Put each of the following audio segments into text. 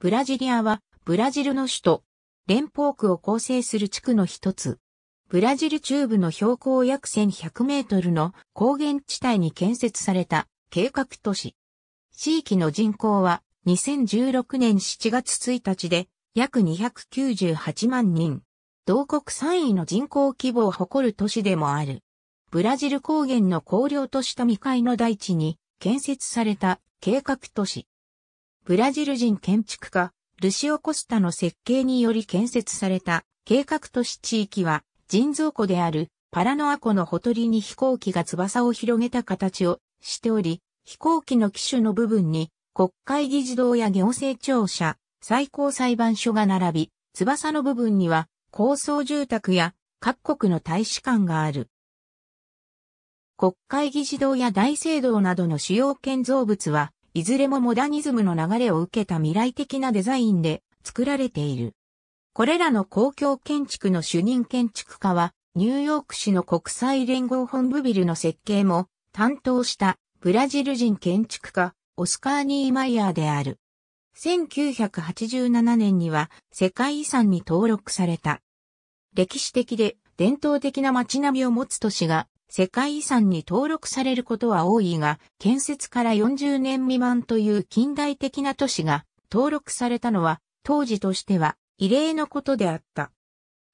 ブラジリアは、ブラジルの首都、連邦区を構成する地区の一つ。ブラジル中部の標高約1100メートルの高原地帯に建設された計画都市。地域の人口は2016年7月1日で約298万人。同国3位の人口規模を誇る都市でもある。ブラジル高原の荒涼とした未開の大地に建設された計画都市。ブラジル人建築家、ルシオ・コスタの設計により建設された計画都市地域は、人造湖であるパラノア湖のほとりに飛行機が翼を広げた形をしており、飛行機の機種の部分に国会議事堂や行政庁舎、最高裁判所が並び、翼の部分には高層住宅や各国の大使館がある。国会議事堂や大聖堂などの主要建造物はいずれもモダニズムの流れを受けた未来的なデザインで作られている。これらの公共建築の主任建築家は、ニューヨーク市の国際連合本部ビルの設計も担当したブラジル人建築家、オスカー・ニーマイヤーである。1987年には世界遺産に登録された。歴史的で伝統的な街並みを持つ都市が世界遺産に登録されることは多いが、建設から40年未満という近代的な都市が登録されたのは、当時としては異例のことであった。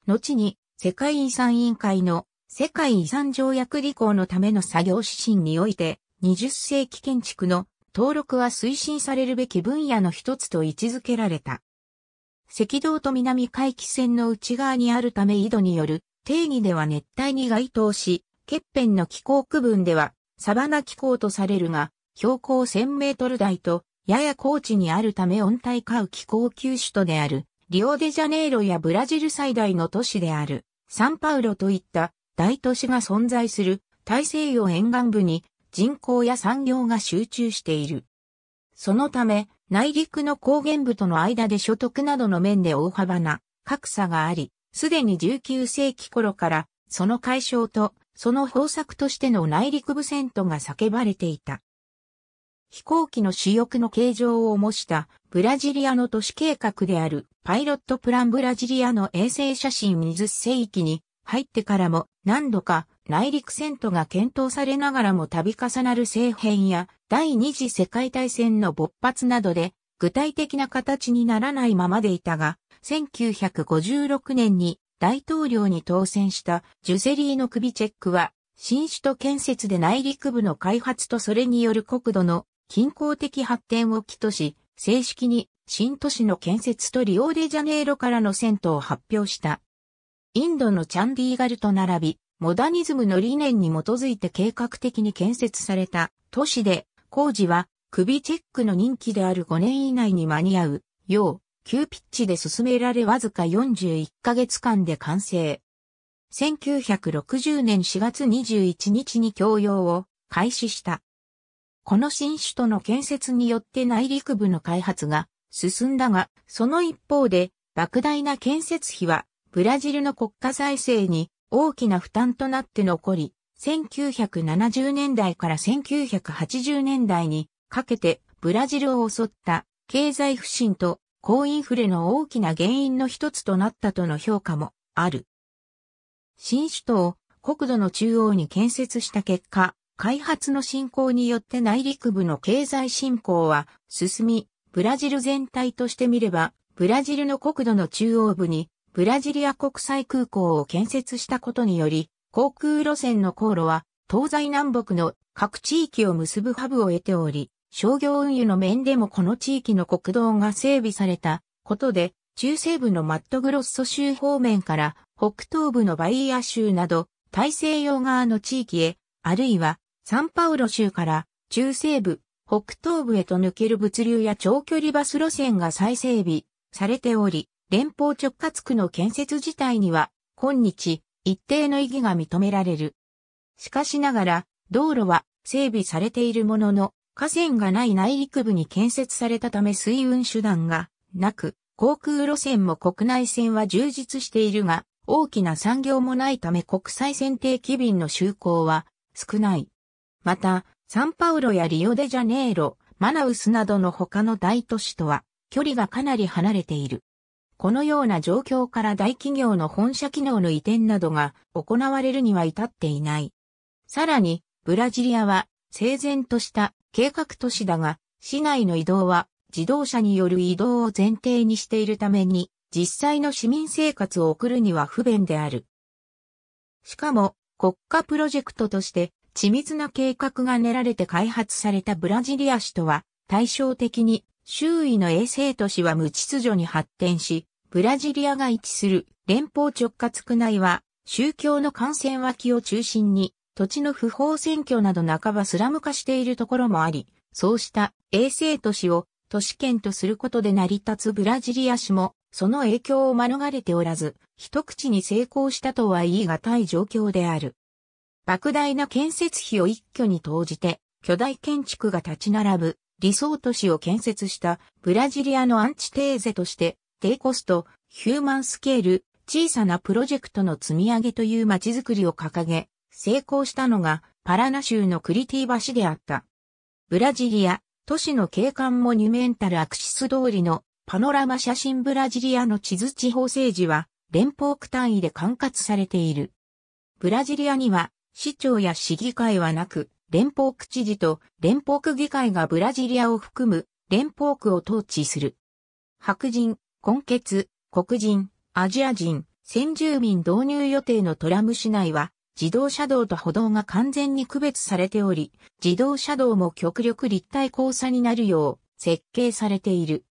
後に、世界遺産委員会の世界遺産条約履行のための作業指針において、20世紀建築の登録は推進されるべき分野の一つと位置づけられた。赤道と南海帰線の内側にあるため井戸による定義では熱帯に該当し、欠片の気候区分では、サバナ気候とされるが、標高1000メートル台と、やや高地にあるため温帯化う気候旧首都である、リオデジャネイロやブラジル最大の都市である、サンパウロといった大都市が存在する大西洋沿岸部に人口や産業が集中している。そのため、内陸の高原部との間で所得などの面で大幅な格差があり、すでに19世紀頃からその解消とその方策としての内陸部戦闘が叫ばれていた。飛行機の主翼の形状を模したブラジリアの都市計画であるパイロットプランブラジリアの衛星写真20世紀に入ってからも何度か内陸戦闘が検討されながらも度重なる政変や第二次世界大戦の勃発などで具体的な形にならないままでいたが、1956年に大統領に当選したジュゼリーの首チェックは、新首都建設で内陸部の開発とそれによる国土の均衡的発展を起とし、正式に新都市の建設とリオデジャネイロからの遷都を発表した。インドのチャンディーガルと並び、モダニズムの理念に基づいて計画的に建設された都市で、工事は首チェックの任期である5年以内に間に合うよう急ピッチで進められわずか41ヶ月間で完成。1960年4月21日に供用を開始した。この新首都の建設によって内陸部の開発が進んだが、その一方で、莫大な建設費は、ブラジルの国家財政に大きな負担となって残り、1970年代から1980年代にかけてブラジルを襲った経済不振と高インフレの大きな原因の一つとなったとの評価もある。新首都を国土の中央に建設した結果、開発の進行によって内陸部の経済振興は進み、ブラジル全体として見れば、ブラジルの国土の中央部にブラジリア国際空港を建設したことにより、航空路線の航路は東西南北の各地域を結ぶハブを得ており、商業運輸の面でもこの地域の国道が整備されたことで、中西部のマットグロッソ州方面から北東部のバイア州など大西洋側の地域へ、あるいはサンパウロ州から中西部、北東部へと抜ける物流や長距離バス路線が再整備されており、連邦直轄区の建設自体には、今日、一定の意義が認められる。しかしながら、道路は整備されているものの、河川がない内陸部に建設されたため水運手段がなく、航空路線も国内線は充実しているが、大きな産業もないため国際選定機便の就航は少ない。また、サンパウロやリオデジャネイロ、マナウスなどの他の大都市とは距離がかなり離れている。このような状況から大企業の本社機能の移転などが行われるには至っていない。さらに、ブラジリアは整然とした計画都市だが、市内の移動は自動車による移動を前提にしているために、実際の市民生活を送るには不便である。しかも、国家プロジェクトとして、緻密な計画が練られて開発されたブラジリア市とは、対照的に、周囲の衛星都市は無秩序に発展し、ブラジリアが位置する連邦直轄区内は、宗教の感染脇を中心に、土地の不法占拠など半ばスラム化しているところもあり、そうした衛星都市を都市圏とすることで成り立つブラジリア市も、その影響を免れておらず、一口に成功したとは言い難い状況である。莫大な建設費を一挙に投じて、巨大建築が立ち並ぶ理想都市を建設したブラジリアのアンチテーゼとして、低コスト、ヒューマンスケール、小さなプロジェクトの積み上げという街づくりを掲げ、成功したのがパラナ州のクリティ橋であった。ブラジリア、都市の景観モニュメンタルアクシス通りのパノラマ写真ブラジリアの地図地方政治は連邦区単位で管轄されている。ブラジリアには市長や市議会はなく、連邦区知事と連邦区議会がブラジリアを含む連邦区を統治する。白人、根血、黒人、アジア人、先住民導入予定のトラム市内は自動車道と歩道が完全に区別されており、自動車道も極力立体交差になるよう設計されている。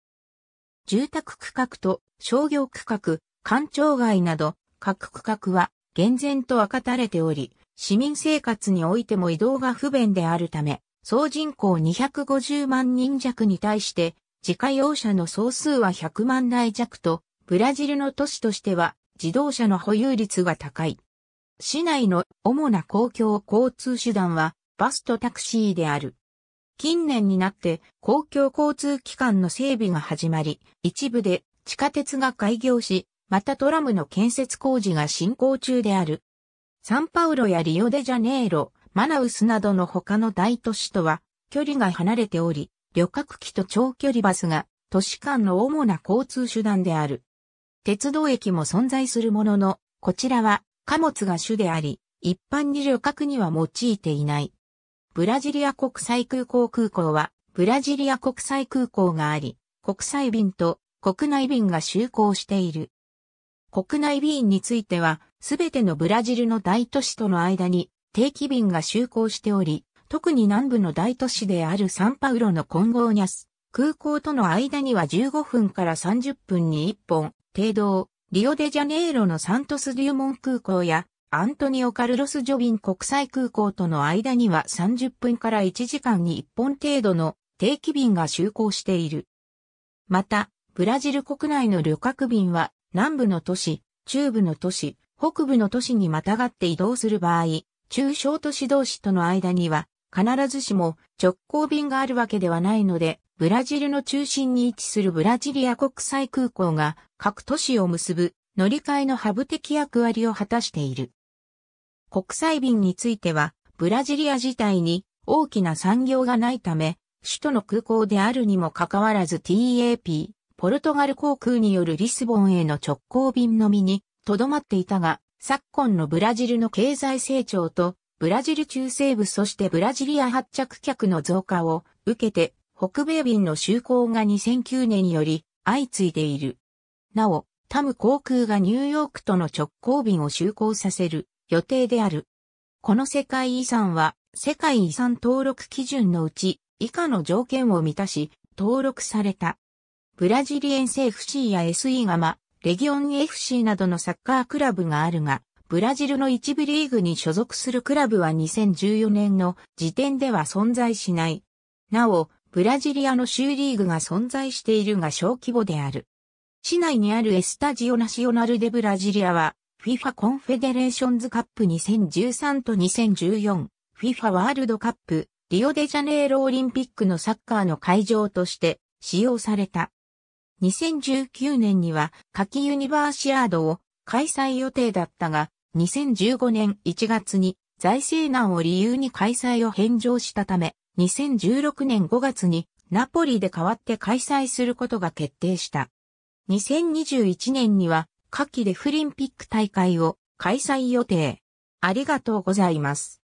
住宅区画と商業区画、官庁街など各区画は厳然と分かたれており、市民生活においても移動が不便であるため、総人口250万人弱に対して、自家用車の総数は100万台弱と、ブラジルの都市としては自動車の保有率が高い。市内の主な公共交通手段はバスとタクシーである。近年になって公共交通機関の整備が始まり、一部で地下鉄が開業し、またトラムの建設工事が進行中である。サンパウロやリオデジャネイロ、マナウスなどの他の大都市とは距離が離れており、旅客機と長距離バスが都市間の主な交通手段である。鉄道駅も存在するものの、こちらは貨物が主であり、一般に旅客には用いていない。ブラジリア国際空港空港は、ブラジリア国際空港があり、国際便と国内便が就航している。国内便については、すべてのブラジルの大都市との間に定期便が就航しており、特に南部の大都市であるサンパウロのコンゴーニャス、空港との間には15分から30分に1本、程度、リオデジャネイロのサントス・デューモン空港やアントニオ・カルロス・ジョビン国際空港との間には30分から1時間に1本程度の定期便が就航している。また、ブラジル国内の旅客便は南部の都市、中部の都市、北部の都市にまたがって移動する場合、中小都市同士との間には必ずしも直行便があるわけではないので、ブラジルの中心に位置するブラジリア国際空港が各都市を結ぶ乗り換えのハブ的役割を果たしている。国際便については、ブラジリア自体に大きな産業がないため、首都の空港であるにもかかわらず TAP、ポルトガル航空によるリスボンへの直行便のみにとどまっていたが、昨今のブラジルの経済成長と、ブラジル中西部そしてブラジリア発着客の増加を受けて、北米便の就航が2009年により相次いでいる。なお、タム航空がニューヨークとの直行便を就航させる予定である。この世界遺産は世界遺産登録基準のうち以下の条件を満たし登録された。ブラジリエンセ FC や SE ガマ、レギオン FC などのサッカークラブがあるが、ブラジルの一部リーグに所属するクラブは2014年の時点では存在しない。なお、ブラジリアの州リーグが存在しているが小規模である。市内にあるエスタジオナシオナルデブラジリアは、FIFA コンフェデレーションズカップ2013と2014、FIFA ワールドカップ、リオデジャネイロオリンピックのサッカーの会場として使用された。2019年には、夏季ユニバーシアードを開催予定だったが、2015年1月に財政難を理由に開催を返上したため、2016年5月にナポリで代わって開催することが決定した。2021年には夏季デフリンピック大会を開催予定。ありがとうございます。